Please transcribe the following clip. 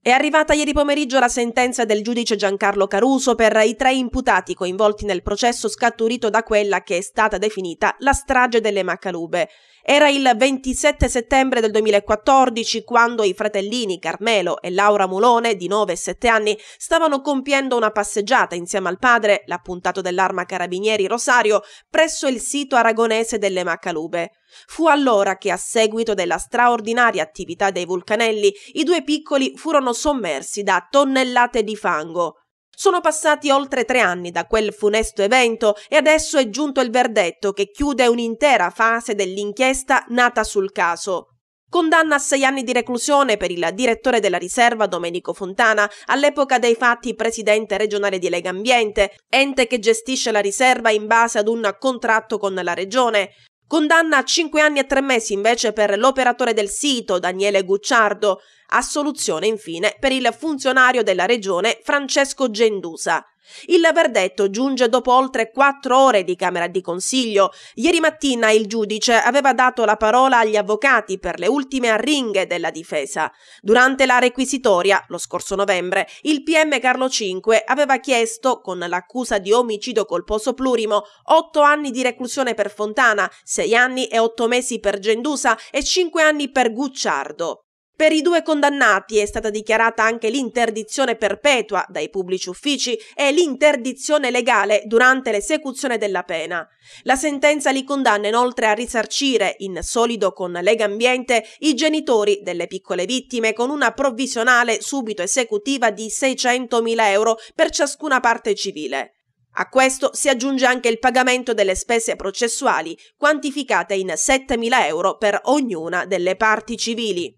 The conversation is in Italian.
È arrivata ieri pomeriggio la sentenza del giudice Giancarlo Caruso per i tre imputati coinvolti nel processo scaturito da quella che è stata definita la strage delle Macalube. Era il 27 settembre del 2014 quando i fratellini Carmelo e Laura Mulone, di 9 e 7 anni, stavano compiendo una passeggiata insieme al padre, l'appuntato dell'arma carabinieri Rosario, presso il sito aragonese delle Macalube. Fu allora che, a seguito della straordinaria attività dei vulcanelli, i due piccoli furono sommersi da tonnellate di fango. Sono passati oltre tre anni da quel funesto evento e adesso è giunto il verdetto che chiude un'intera fase dell'inchiesta nata sul caso. Condanna a sei anni di reclusione per il direttore della riserva Domenico Fontana, all'epoca dei fatti presidente regionale di Lega Ambiente, ente che gestisce la riserva in base ad un contratto con la regione. Condanna a 5 anni e 3 mesi invece per l'operatore del sito Daniele Gucciardo, assoluzione infine per il funzionario della regione Francesco Gendusa. Il verdetto giunge dopo oltre quattro ore di Camera di Consiglio. Ieri mattina il giudice aveva dato la parola agli avvocati per le ultime arringhe della difesa. Durante la requisitoria, lo scorso novembre, il PM Carlo V aveva chiesto, con l'accusa di omicidio colposo plurimo, otto anni di reclusione per Fontana, sei anni e otto mesi per Gendusa e cinque anni per Gucciardo. Per i due condannati è stata dichiarata anche l'interdizione perpetua dai pubblici uffici e l'interdizione legale durante l'esecuzione della pena. La sentenza li condanna inoltre a risarcire, in solido con Lega Ambiente, i genitori delle piccole vittime con una provvisionale subito esecutiva di 600.000 euro per ciascuna parte civile. A questo si aggiunge anche il pagamento delle spese processuali, quantificate in 7.000 euro per ognuna delle parti civili.